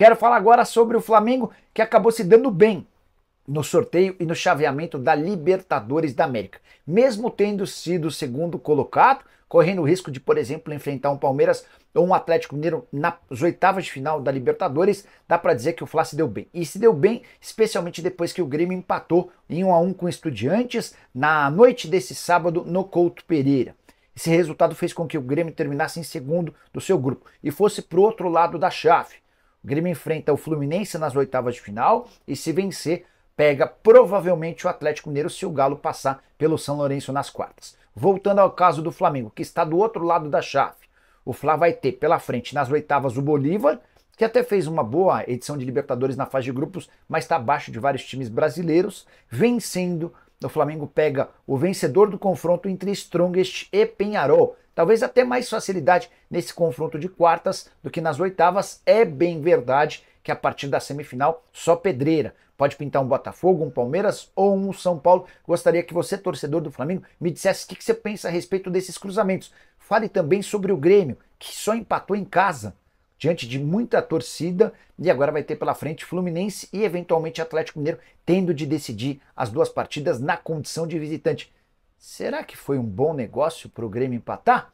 Quero falar agora sobre o Flamengo que acabou se dando bem no sorteio e no chaveamento da Libertadores da América. Mesmo tendo sido o segundo colocado, correndo o risco de, por exemplo, enfrentar um Palmeiras ou um Atlético Mineiro nas oitavas de final da Libertadores, dá para dizer que o Flá se deu bem. E se deu bem, especialmente depois que o Grêmio empatou em 1 um a 1 um com o Estudiantes na noite desse sábado no Couto Pereira. Esse resultado fez com que o Grêmio terminasse em segundo do seu grupo e fosse pro outro lado da chave. O Grêmio enfrenta o Fluminense nas oitavas de final e se vencer, pega provavelmente o Atlético Mineiro se o Galo passar pelo São Lourenço nas quartas. Voltando ao caso do Flamengo, que está do outro lado da chave. O Fla vai ter pela frente nas oitavas o Bolívar, que até fez uma boa edição de Libertadores na fase de grupos, mas está abaixo de vários times brasileiros, vencendo o Flamengo pega o vencedor do confronto entre Strongest e Penharol. Talvez até mais facilidade nesse confronto de quartas do que nas oitavas. É bem verdade que a partir da semifinal só pedreira. Pode pintar um Botafogo, um Palmeiras ou um São Paulo. Gostaria que você, torcedor do Flamengo, me dissesse o que você pensa a respeito desses cruzamentos. Fale também sobre o Grêmio, que só empatou em casa diante de muita torcida e agora vai ter pela frente Fluminense e eventualmente Atlético Mineiro tendo de decidir as duas partidas na condição de visitante. Será que foi um bom negócio para o Grêmio empatar?